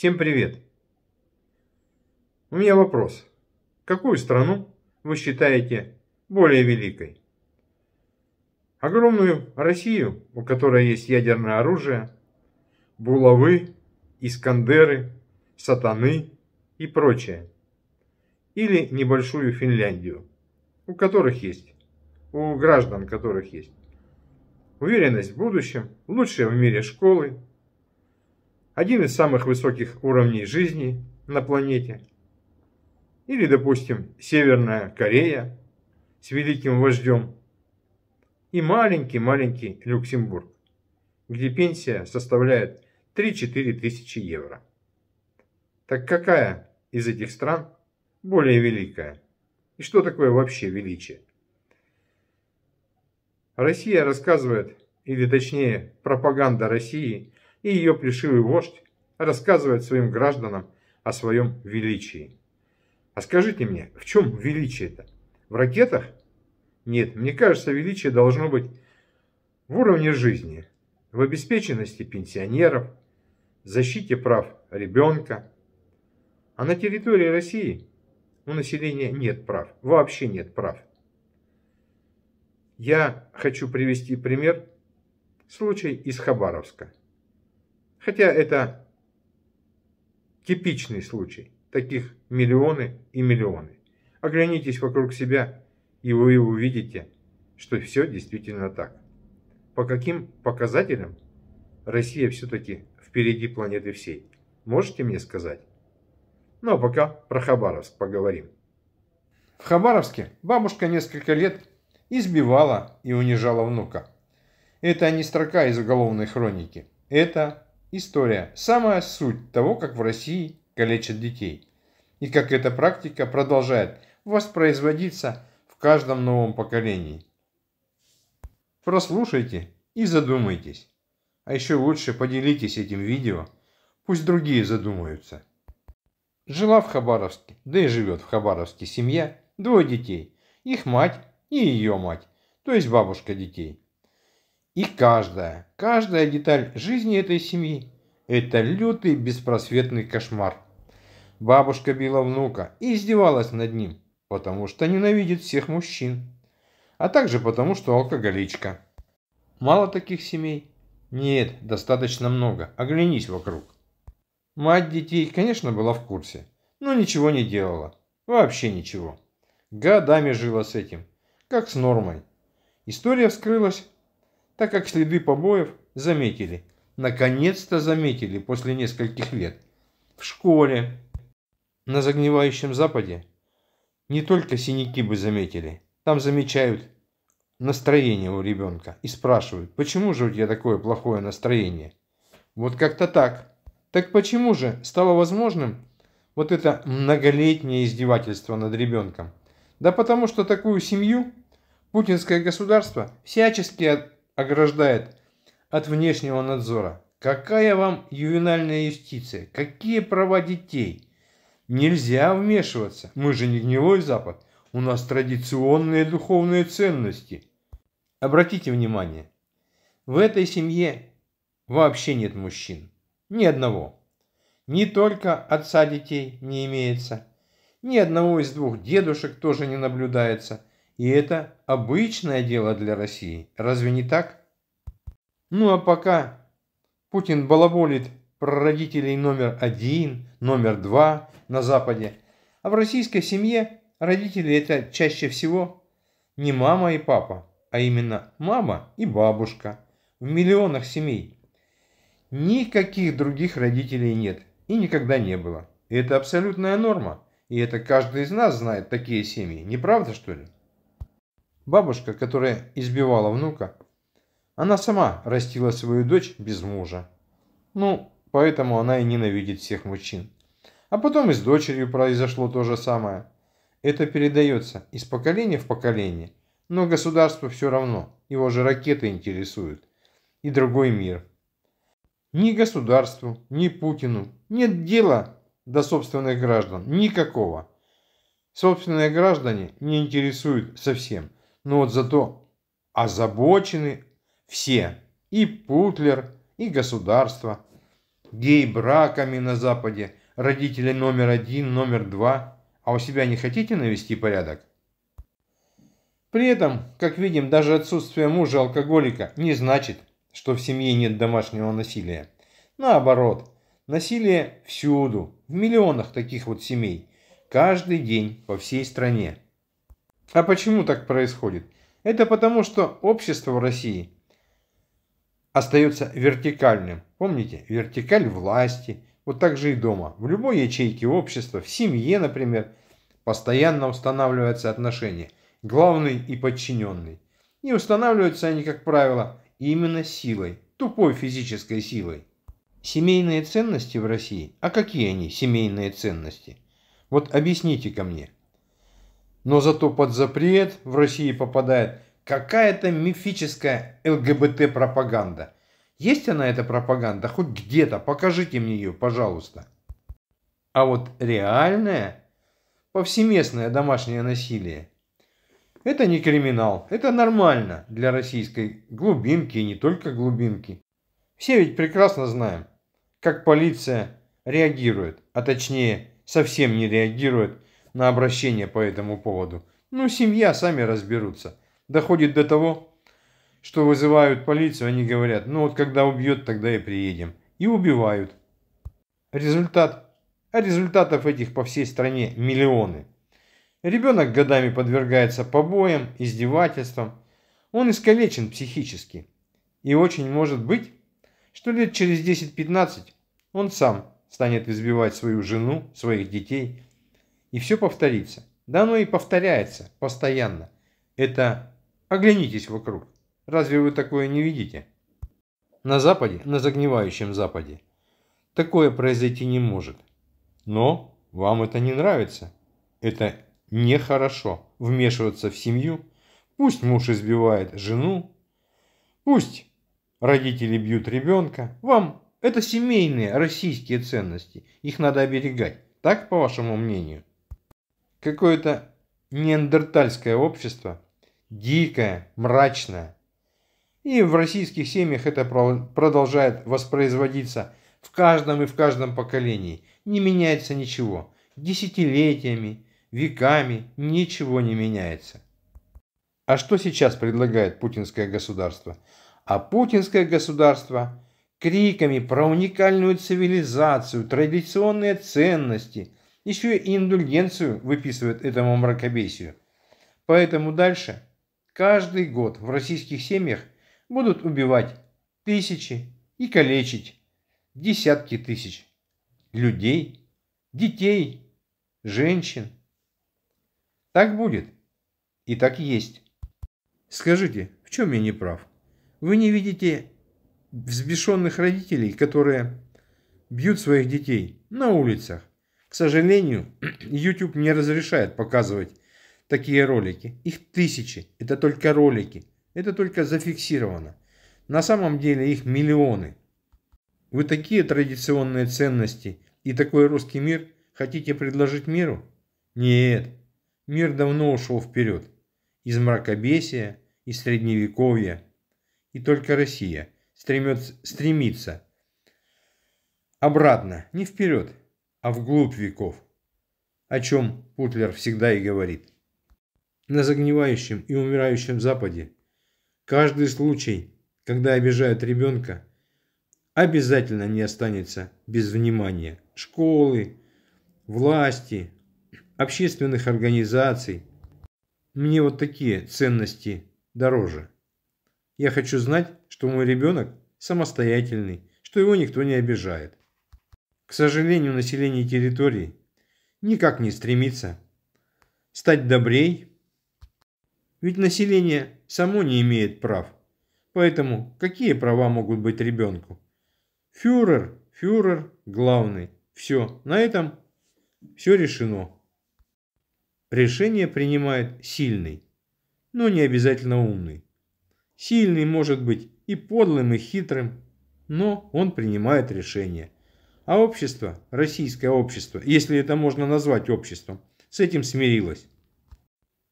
Всем привет! У меня вопрос. Какую страну вы считаете более великой? Огромную Россию, у которой есть ядерное оружие, булавы, искандеры, сатаны и прочее. Или небольшую Финляндию, у которых есть, у граждан которых есть. Уверенность в будущем, лучшие в мире школы, один из самых высоких уровней жизни на планете. Или, допустим, Северная Корея с великим вождем. И маленький-маленький Люксембург, где пенсия составляет 3-4 тысячи евро. Так какая из этих стран более великая? И что такое вообще величие? Россия рассказывает, или точнее пропаганда России и ее плешивый вождь рассказывает своим гражданам о своем величии. А скажите мне, в чем величие это? В ракетах? Нет, мне кажется, величие должно быть в уровне жизни, в обеспеченности пенсионеров, защите прав ребенка. А на территории России у населения нет прав, вообще нет прав. Я хочу привести пример, случай из Хабаровска. Хотя это типичный случай. Таких миллионы и миллионы. Оглянитесь вокруг себя, и вы увидите, что все действительно так. По каким показателям Россия все-таки впереди планеты всей? Можете мне сказать? Ну а пока про Хабаровск поговорим. В Хабаровске бабушка несколько лет избивала и унижала внука. Это не строка из уголовной хроники. Это История – самая суть того, как в России калечат детей. И как эта практика продолжает воспроизводиться в каждом новом поколении. Прослушайте и задумайтесь. А еще лучше поделитесь этим видео, пусть другие задумаются. Жила в Хабаровске, да и живет в Хабаровске семья, двое детей. Их мать и ее мать, то есть бабушка детей. И каждая, каждая деталь жизни этой семьи – это лютый беспросветный кошмар. Бабушка била внука и издевалась над ним, потому что ненавидит всех мужчин, а также потому, что алкоголичка. Мало таких семей? Нет, достаточно много. Оглянись вокруг. Мать детей, конечно, была в курсе, но ничего не делала. Вообще ничего. Годами жила с этим, как с нормой. История вскрылась так как следы побоев заметили. Наконец-то заметили после нескольких лет. В школе, на загнивающем западе, не только синяки бы заметили. Там замечают настроение у ребенка и спрашивают, почему же у тебя такое плохое настроение? Вот как-то так. Так почему же стало возможным вот это многолетнее издевательство над ребенком? Да потому что такую семью путинское государство всячески ограждает от внешнего надзора. Какая вам ювенальная юстиция? Какие права детей? Нельзя вмешиваться. Мы же не гнилой Запад. У нас традиционные духовные ценности. Обратите внимание, в этой семье вообще нет мужчин. Ни одного. Не только отца детей не имеется. Ни одного из двух дедушек тоже не наблюдается – и это обычное дело для России. Разве не так? Ну а пока Путин балаболит про родителей номер один, номер два на Западе. А в российской семье родители это чаще всего не мама и папа, а именно мама и бабушка в миллионах семей. Никаких других родителей нет и никогда не было. И это абсолютная норма. И это каждый из нас знает такие семьи, не правда что ли? Бабушка, которая избивала внука, она сама растила свою дочь без мужа. Ну, поэтому она и ненавидит всех мужчин. А потом и с дочерью произошло то же самое. Это передается из поколения в поколение, но государство все равно, его же ракеты интересуют. И другой мир. Ни государству, ни Путину нет дела до собственных граждан, никакого. Собственные граждане не интересуют совсем – но ну вот зато озабочены все. И Путлер, и государство. Гей-браками на Западе. Родители номер один, номер два. А у себя не хотите навести порядок? При этом, как видим, даже отсутствие мужа-алкоголика не значит, что в семье нет домашнего насилия. Наоборот, насилие всюду, в миллионах таких вот семей, каждый день по всей стране. А почему так происходит? Это потому, что общество в России остается вертикальным. Помните, вертикаль власти. Вот так же и дома. В любой ячейке общества, в семье, например, постоянно устанавливаются отношения. Главный и подчиненный. И устанавливаются они, как правило, именно силой. Тупой физической силой. Семейные ценности в России? А какие они, семейные ценности? Вот объясните ко мне. Но зато под запрет в России попадает какая-то мифическая ЛГБТ-пропаганда. Есть она эта пропаганда хоть где-то? Покажите мне ее, пожалуйста. А вот реальное, повсеместное домашнее насилие – это не криминал, это нормально для российской глубинки и не только глубинки. Все ведь прекрасно знаем, как полиция реагирует, а точнее совсем не реагирует – на обращение по этому поводу. Ну, семья, сами разберутся. Доходит до того, что вызывают полицию, они говорят, ну вот когда убьет, тогда и приедем. И убивают. Результат. А результатов этих по всей стране миллионы. Ребенок годами подвергается побоям, издевательствам. Он искалечен психически. И очень может быть, что лет через 10-15 он сам станет избивать свою жену, своих детей, и все повторится. Да оно и повторяется постоянно. Это оглянитесь вокруг. Разве вы такое не видите? На Западе, на загнивающем Западе, такое произойти не может. Но вам это не нравится. Это нехорошо вмешиваться в семью. Пусть муж избивает жену, пусть родители бьют ребенка. Вам это семейные российские ценности. Их надо оберегать. Так, по вашему мнению? Какое-то неандертальское общество, дикое, мрачное. И в российских семьях это продолжает воспроизводиться в каждом и в каждом поколении. Не меняется ничего. Десятилетиями, веками ничего не меняется. А что сейчас предлагает путинское государство? А путинское государство криками про уникальную цивилизацию, традиционные ценности – еще и индульгенцию выписывают этому мракобесию. Поэтому дальше каждый год в российских семьях будут убивать тысячи и калечить десятки тысяч людей, детей, женщин. Так будет. И так есть. Скажите, в чем я не прав? Вы не видите взбешенных родителей, которые бьют своих детей на улицах, к сожалению, YouTube не разрешает показывать такие ролики. Их тысячи. Это только ролики. Это только зафиксировано. На самом деле их миллионы. Вы такие традиционные ценности и такой русский мир хотите предложить миру? Нет. Мир давно ушел вперед. Из мракобесия, из средневековья. И только Россия стремится, обратно, не вперед, а вглубь веков. О чем Путлер всегда и говорит. На загнивающем и умирающем Западе каждый случай, когда обижают ребенка, обязательно не останется без внимания школы, власти, общественных организаций. Мне вот такие ценности дороже. Я хочу знать, что мой ребенок самостоятельный, что его никто не обижает. К сожалению, население территории никак не стремится стать добрей, ведь население само не имеет прав. Поэтому какие права могут быть ребенку? Фюрер, фюрер, главный. Все, на этом все решено. Решение принимает сильный, но не обязательно умный. Сильный может быть и подлым, и хитрым, но он принимает решение – а общество, российское общество, если это можно назвать обществом, с этим смирилось.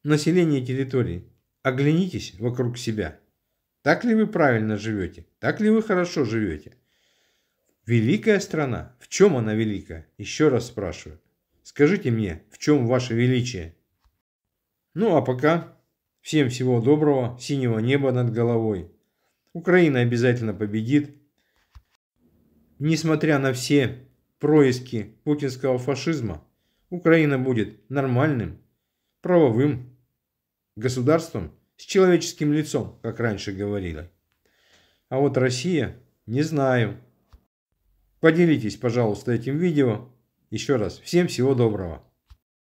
Население территории. Оглянитесь вокруг себя. Так ли вы правильно живете? Так ли вы хорошо живете? Великая страна. В чем она великая? Еще раз спрашиваю. Скажите мне, в чем ваше величие? Ну а пока всем всего доброго, синего неба над головой. Украина обязательно победит, Несмотря на все происки путинского фашизма, Украина будет нормальным, правовым государством с человеческим лицом, как раньше говорила. А вот Россия, не знаю. Поделитесь, пожалуйста, этим видео. Еще раз, всем всего доброго.